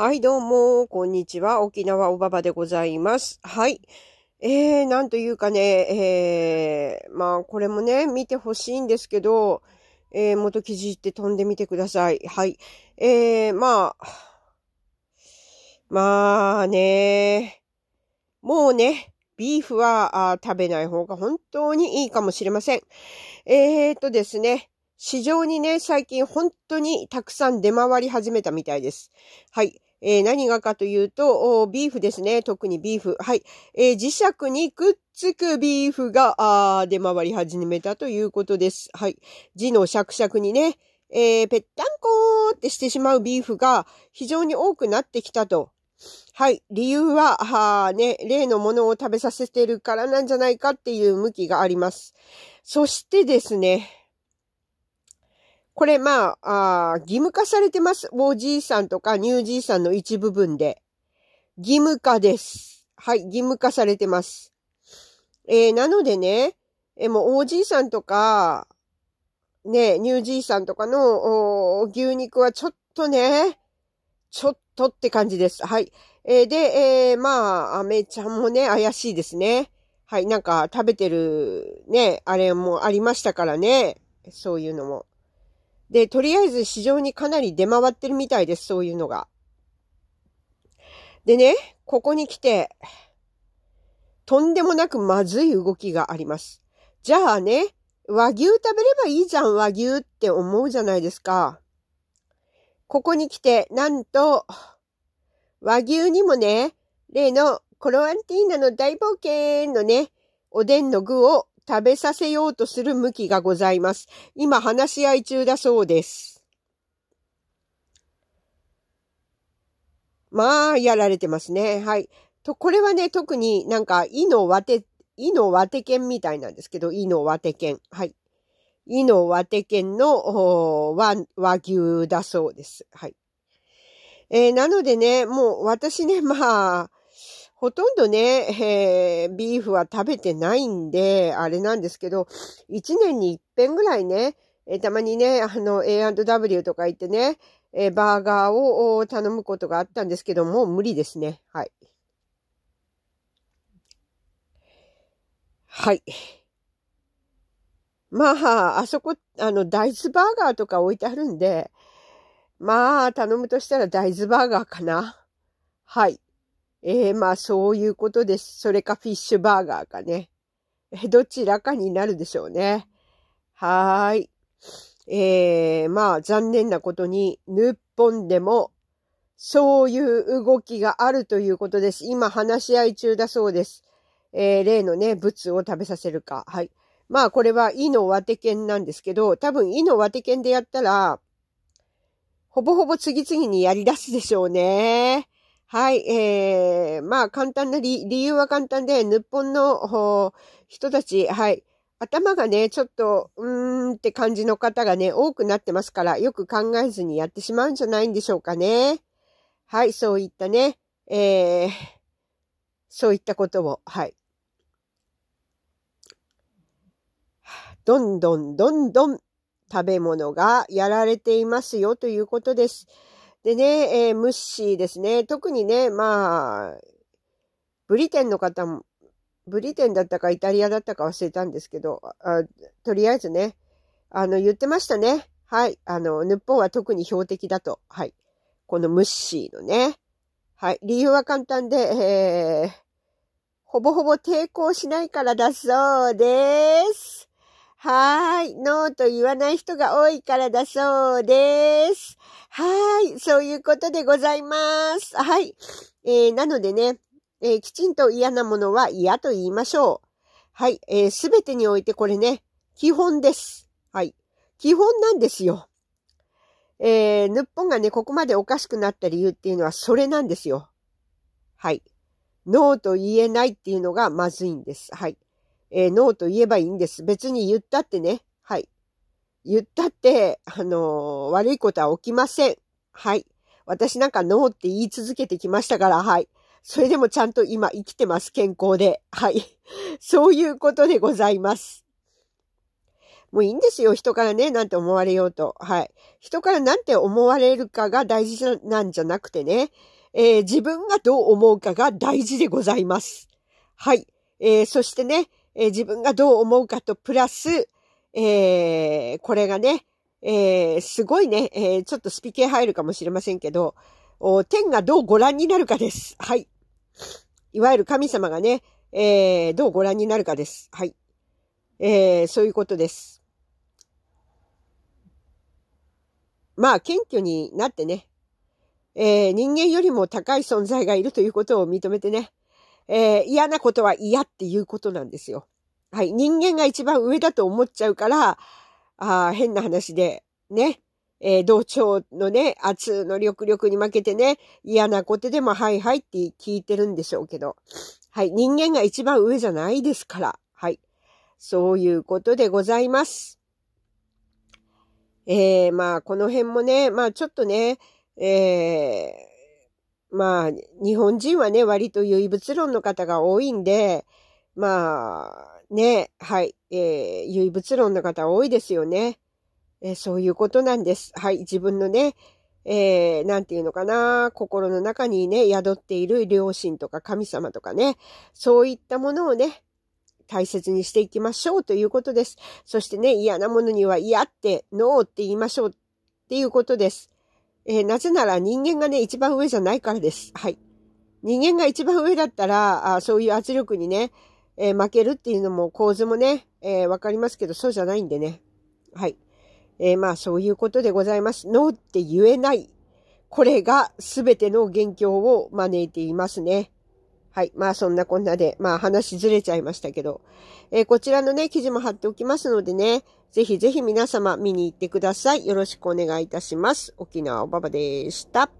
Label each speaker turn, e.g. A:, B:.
A: はい、どうも、こんにちは。沖縄おばばでございます。はい。えー、なんというかね、えー、まあ、これもね、見てほしいんですけど、えー、元記事って飛んでみてください。はい。えー、まあ、まあね、もうね、ビーフはあ食べない方が本当にいいかもしれません。えーとですね、市場にね、最近本当にたくさん出回り始めたみたいです。はい。えー、何がかというと、ビーフですね。特にビーフ。はい。えー、磁石にくっつくビーフが、あ出回り始めたということです。はい。字のシャクシャクにね、えー、ぺったんこーってしてしまうビーフが非常に多くなってきたと。はい。理由は、はね、例のものを食べさせてるからなんじゃないかっていう向きがあります。そしてですね、これ、まあ、あ義務化されてます。おじいさんとかニュージーさんの一部分で。義務化です。はい、義務化されてます。えー、なのでね、えもう、おじいさんとか、ね、ニュージーさんとかの、牛肉はちょっとね、ちょっとって感じです。はい。えー、で、えー、まあ、アメちゃんもね、怪しいですね。はい、なんか食べてるね、あれもありましたからね。そういうのも。で、とりあえず市場にかなり出回ってるみたいです、そういうのが。でね、ここに来て、とんでもなくまずい動きがあります。じゃあね、和牛食べればいいじゃん、和牛って思うじゃないですか。ここに来て、なんと、和牛にもね、例のコロアンティーナの大冒険のね、おでんの具を食べさせようとする向きがございます。今話し合い中だそうです。まあ、やられてますね。はい。と、これはね、特になんか、イのわて、イのわて犬みたいなんですけど、イのわて犬。はい。イのわて犬の和和牛だそうです。はい。えー、なのでね、もう私ね、まあ、ほとんどね、えー、ビーフは食べてないんで、あれなんですけど、一年に一遍ぐらいね、えー、たまにね、あの、A&W とか行ってね、えー、バーガーを頼むことがあったんですけど、もう無理ですね。はい。はい。まあ、あそこ、あの、大豆バーガーとか置いてあるんで、まあ、頼むとしたら大豆バーガーかな。はい。ええー、まあそういうことです。それかフィッシュバーガーかね。どちらかになるでしょうね。はーい。ええー、まあ残念なことに、日本でもそういう動きがあるということです。今話し合い中だそうです。えー、例のね、物を食べさせるか。はい。まあこれは、イのワテ犬なんですけど、多分イのワテ犬でやったら、ほぼほぼ次々にやり出すでしょうね。はい、えー、まあ簡単な理理由は簡単で、日本の人たち、はい、頭がね、ちょっと、うーんって感じの方がね、多くなってますから、よく考えずにやってしまうんじゃないんでしょうかね。はい、そういったね、えー、そういったことを、はい。どんどんどんどん食べ物がやられていますよということです。でね、えー、ムッシーですね。特にね、まあ、ブリテンの方も、ブリテンだったかイタリアだったか忘れたんですけど、あとりあえずね、あの、言ってましたね。はい。あの、日本は特に標的だと。はい。このムッシーのね。はい。理由は簡単で、えー、ほぼほぼ抵抗しないからだそうです。はーい、ノーと言わない人が多いからだそうです。はーい、そういうことでございます。はい。えー、なのでね、えー、きちんと嫌なものは嫌と言いましょう。はい、えす、ー、べてにおいてこれね、基本です。はい。基本なんですよ。えー、日本がね、ここまでおかしくなった理由っていうのはそれなんですよ。はい。ノーと言えないっていうのがまずいんです。はい。えー、ノーと言えばいいんです。別に言ったってね。はい。言ったって、あのー、悪いことは起きません。はい。私なんかノーって言い続けてきましたから、はい。それでもちゃんと今生きてます。健康で。はい。そういうことでございます。もういいんですよ。人からね、なんて思われようと。はい。人からなんて思われるかが大事なんじゃなくてね、えー、自分がどう思うかが大事でございます。はい。えー、そしてね、えー、自分がどう思うかと、プラス、えー、これがね、えー、すごいね、えー、ちょっとスピ系入るかもしれませんけど、お天がどうご覧になるかです。はい。いわゆる神様がね、えー、どうご覧になるかです。はい。えー、そういうことです。まあ、謙虚になってね、えー、人間よりも高い存在がいるということを認めてね、えー、嫌なことは嫌っていうことなんですよ。はい。人間が一番上だと思っちゃうから、あ変な話で、ね。えー、同調のね、圧の力力に負けてね、嫌なことでもはいはいって聞いてるんでしょうけど。はい。人間が一番上じゃないですから。はい。そういうことでございます。えー、まあ、この辺もね、まあ、ちょっとね、えー、まあ、日本人はね、割と唯物論の方が多いんで、まあ、ね、はい、えー、唯物論の方多いですよね。えー、そういうことなんです。はい、自分のね、えー、なんていうのかな、心の中にね、宿っている良心とか神様とかね、そういったものをね、大切にしていきましょうということです。そしてね、嫌なものには嫌って、ノーって言いましょうっていうことです。えー、なぜなら人間がね、一番上じゃないからです。はい。人間が一番上だったら、あそういう圧力にね、えー、負けるっていうのも構図もね、えー、わかりますけど、そうじゃないんでね。はい。えー、まあ、そういうことでございます。ノーって言えない。これが全ての元凶を招いていますね。はい。まあそんなこんなで、まあ話ずれちゃいましたけど、えー、こちらのね、記事も貼っておきますのでね、ぜひぜひ皆様見に行ってください。よろしくお願いいたします。沖縄おばばでした。